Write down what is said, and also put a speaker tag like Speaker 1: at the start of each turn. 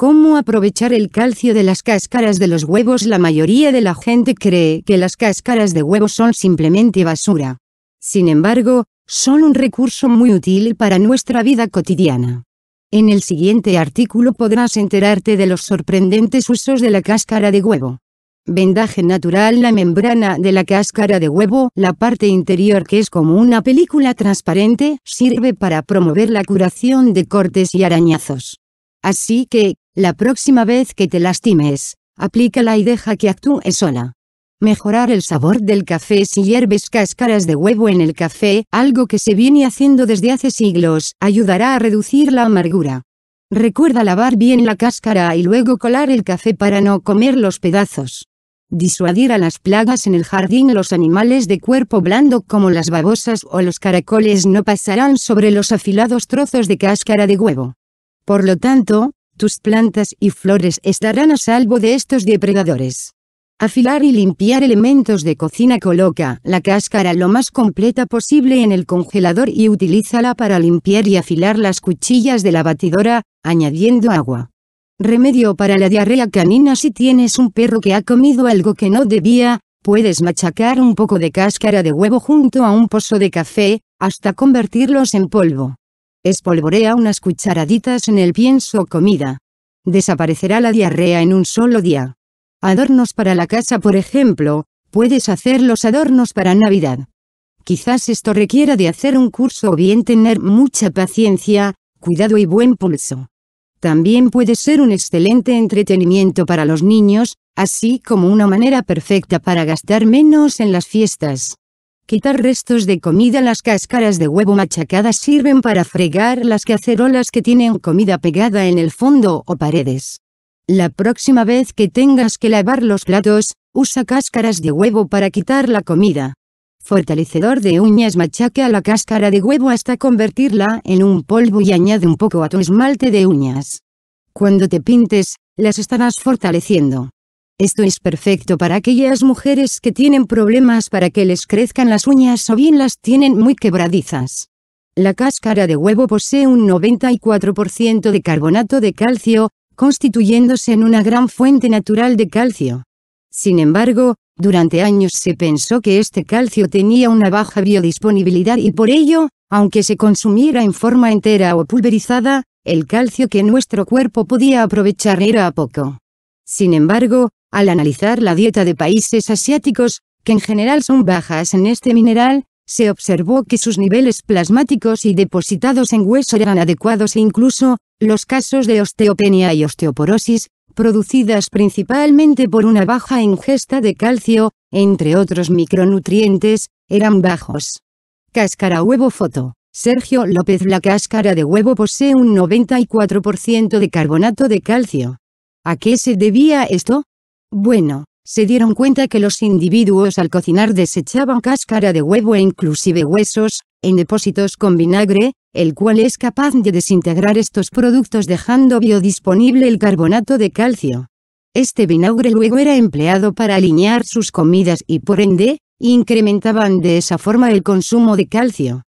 Speaker 1: ¿Cómo aprovechar el calcio de las cáscaras de los huevos? La mayoría de la gente cree que las cáscaras de huevo son simplemente basura. Sin embargo, son un recurso muy útil para nuestra vida cotidiana. En el siguiente artículo podrás enterarte de los sorprendentes usos de la cáscara de huevo. Vendaje natural La membrana de la cáscara de huevo, la parte interior que es como una película transparente, sirve para promover la curación de cortes y arañazos. Así que, la próxima vez que te lastimes, aplícala y deja que actúe sola. Mejorar el sabor del café si hierves cáscaras de huevo en el café, algo que se viene haciendo desde hace siglos, ayudará a reducir la amargura. Recuerda lavar bien la cáscara y luego colar el café para no comer los pedazos. Disuadir a las plagas en el jardín Los animales de cuerpo blando como las babosas o los caracoles no pasarán sobre los afilados trozos de cáscara de huevo. Por lo tanto, tus plantas y flores estarán a salvo de estos depredadores. Afilar y limpiar elementos de cocina coloca la cáscara lo más completa posible en el congelador y utilízala para limpiar y afilar las cuchillas de la batidora, añadiendo agua. Remedio para la diarrea canina Si tienes un perro que ha comido algo que no debía, puedes machacar un poco de cáscara de huevo junto a un pozo de café, hasta convertirlos en polvo. Espolvorea unas cucharaditas en el pienso o comida. Desaparecerá la diarrea en un solo día. Adornos para la casa por ejemplo, puedes hacer los adornos para Navidad. Quizás esto requiera de hacer un curso o bien tener mucha paciencia, cuidado y buen pulso. También puede ser un excelente entretenimiento para los niños, así como una manera perfecta para gastar menos en las fiestas. Quitar restos de comida Las cáscaras de huevo machacadas sirven para fregar las cacerolas que tienen comida pegada en el fondo o paredes. La próxima vez que tengas que lavar los platos, usa cáscaras de huevo para quitar la comida. Fortalecedor de uñas machaca la cáscara de huevo hasta convertirla en un polvo y añade un poco a tu esmalte de uñas. Cuando te pintes, las estarás fortaleciendo. Esto es perfecto para aquellas mujeres que tienen problemas para que les crezcan las uñas o bien las tienen muy quebradizas. La cáscara de huevo posee un 94% de carbonato de calcio, constituyéndose en una gran fuente natural de calcio. Sin embargo, durante años se pensó que este calcio tenía una baja biodisponibilidad y por ello, aunque se consumiera en forma entera o pulverizada, el calcio que nuestro cuerpo podía aprovechar era poco. Sin embargo, al analizar la dieta de países asiáticos, que en general son bajas en este mineral, se observó que sus niveles plasmáticos y depositados en hueso eran adecuados e incluso, los casos de osteopenia y osteoporosis, producidas principalmente por una baja ingesta de calcio, entre otros micronutrientes, eran bajos. Cáscara huevo foto. Sergio López La cáscara de huevo posee un 94% de carbonato de calcio. ¿A qué se debía esto? Bueno, se dieron cuenta que los individuos al cocinar desechaban cáscara de huevo e inclusive huesos, en depósitos con vinagre, el cual es capaz de desintegrar estos productos dejando biodisponible el carbonato de calcio. Este vinagre luego era empleado para alinear sus comidas y por ende, incrementaban de esa forma el consumo de calcio.